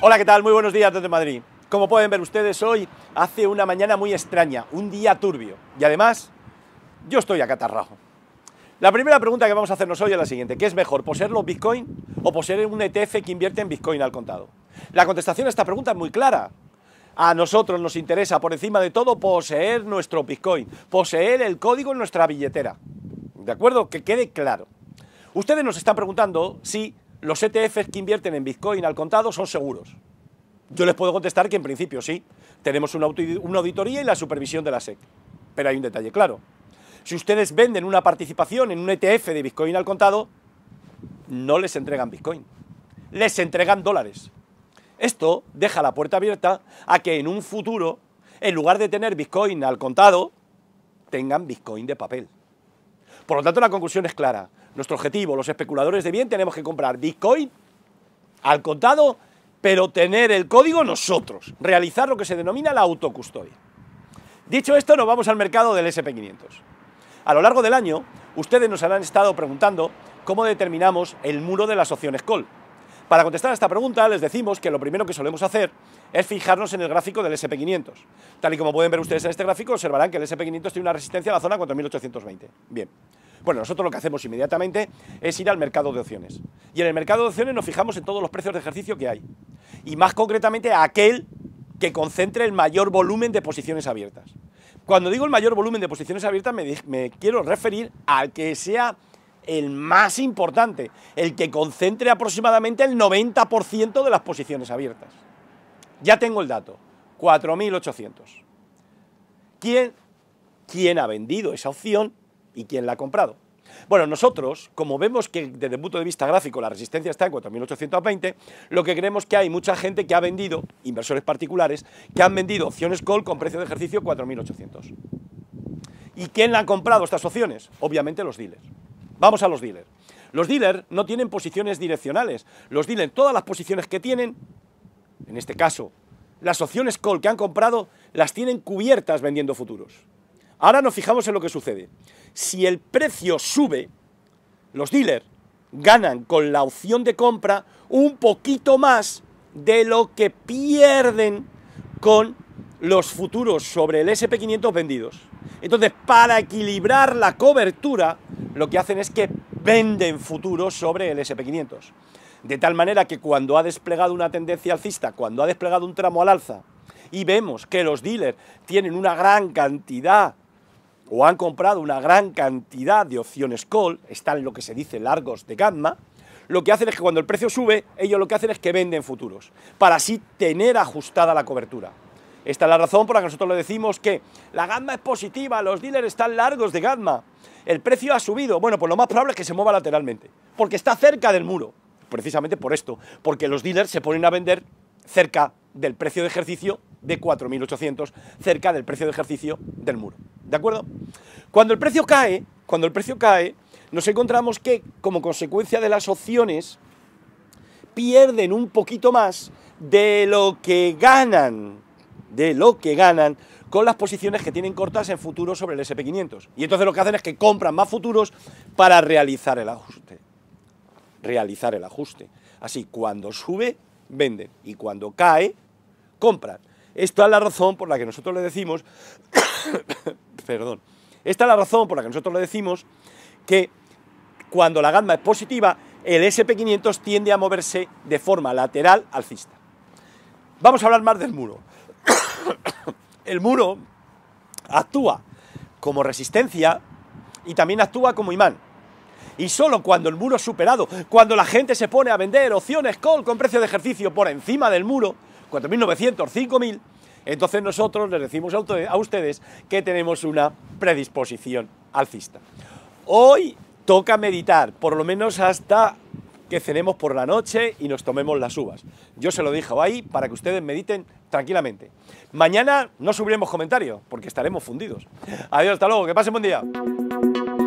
Hola, ¿qué tal? Muy buenos días desde Madrid. Como pueden ver ustedes, hoy hace una mañana muy extraña, un día turbio. Y además, yo estoy catarrajo. La primera pregunta que vamos a hacernos hoy es la siguiente. ¿Qué es mejor, poseer los Bitcoin o poseer un ETF que invierte en Bitcoin al contado? La contestación a esta pregunta es muy clara. A nosotros nos interesa, por encima de todo, poseer nuestro Bitcoin, poseer el código en nuestra billetera. ¿De acuerdo? Que quede claro. Ustedes nos están preguntando si los ETFs que invierten en Bitcoin al contado son seguros. Yo les puedo contestar que en principio sí. Tenemos una, auditoría y la supervisión de la SEC. Pero hay un detalle claro. Si ustedes venden una participación en un ETF de Bitcoin al contado, no les entregan Bitcoin. Les entregan dólares. Esto deja la puerta abierta a que en un futuro, en lugar de tener Bitcoin al contado, tengan Bitcoin de papel. Por lo tanto, la conclusión es clara nuestro objetivo, los especuladores de bien, tenemos que comprar Bitcoin al contado, pero tener el código nosotros, realizar lo que se denomina la autocustodia. Dicho esto, nos vamos al mercado del SP500. A lo largo del año, ustedes nos han estado preguntando cómo determinamos el muro de las opciones call. Para contestar a esta pregunta, les decimos que lo primero que solemos hacer es fijarnos en el gráfico del SP500. Tal y como pueden ver ustedes en este gráfico, observarán que el SP500 tiene una resistencia a la zona 4820. Bien. Bueno, nosotros lo que hacemos inmediatamente es ir al mercado de opciones. Y en el mercado de opciones nos fijamos en todos los precios de ejercicio que hay. Y más concretamente aquel que concentre el mayor volumen de posiciones abiertas. Cuando digo el mayor volumen de posiciones abiertas me, quiero referir al que sea el más importante, el que concentre aproximadamente el 90% de las posiciones abiertas. Ya tengo el dato, 4.800. ¿Quién ha vendido esa opción y quién la ha comprado. Bueno, nosotros, como vemos que desde el punto de vista gráfico la resistencia está en 4.820, lo que creemos que hay mucha gente que ha vendido, inversores particulares, que han vendido opciones call con precio de ejercicio 4.800. ¿Y quién la ha comprado estas opciones? Obviamente los dealers. Vamos a los dealers. Los dealers no tienen posiciones direccionales. Los dealers, todas las posiciones que tienen, en este caso, las opciones call que han comprado, las tienen cubiertas vendiendo futuros. Ahora nos fijamos en lo que sucede. Si el precio sube, los dealers ganan con la opción de compra un poquito más de lo que pierden con los futuros sobre el SP500 vendidos. Entonces, para equilibrar la cobertura, lo que hacen es que venden futuros sobre el SP500. De tal manera que cuando ha desplegado una tendencia alcista, cuando ha desplegado un tramo al alza, y vemos que los dealers tienen una gran cantidad o han comprado una gran cantidad de opciones call, están lo que se dice largos de gamma, lo que hacen es que cuando el precio sube, ellos lo que hacen es que venden futuros, para así tener ajustada la cobertura. Esta es la razón por la que nosotros le decimos que la gamma es positiva, los dealers están largos de gamma, el precio ha subido, bueno, pues lo más probable es que se mueva lateralmente, porque está cerca del muro, precisamente por esto, porque los dealers se ponen a vender cerca del precio de ejercicio de 4.800, cerca del precio de ejercicio del muro. ¿De acuerdo? Cuando el precio cae, cuando el precio cae, nos encontramos que como consecuencia de las opciones pierden un poquito más de lo que ganan, de lo que ganan con las posiciones que tienen cortas en futuro sobre el SP500. Y entonces lo que hacen es que compran más futuros para realizar el ajuste. Realizar el ajuste. Así, cuando sube, venden. Y cuando cae, compran. Esta es la razón por la que nosotros le decimos perdón. Esta es la razón por la que nosotros le decimos que cuando la gamma es positiva, el SP500 tiende a moverse de forma lateral alcista. Vamos a hablar más del muro. el muro actúa como resistencia y también actúa como imán. Y solo cuando el muro es superado, cuando la gente se pone a vender opciones con precio de ejercicio por encima del muro, 4.900, 5.000, entonces nosotros les decimos a ustedes que tenemos una predisposición alcista. Hoy toca meditar, por lo menos hasta que cenemos por la noche y nos tomemos las uvas. Yo se lo dejo ahí para que ustedes mediten tranquilamente. Mañana no subiremos comentarios porque estaremos fundidos. Adiós, hasta luego, que pasen buen día.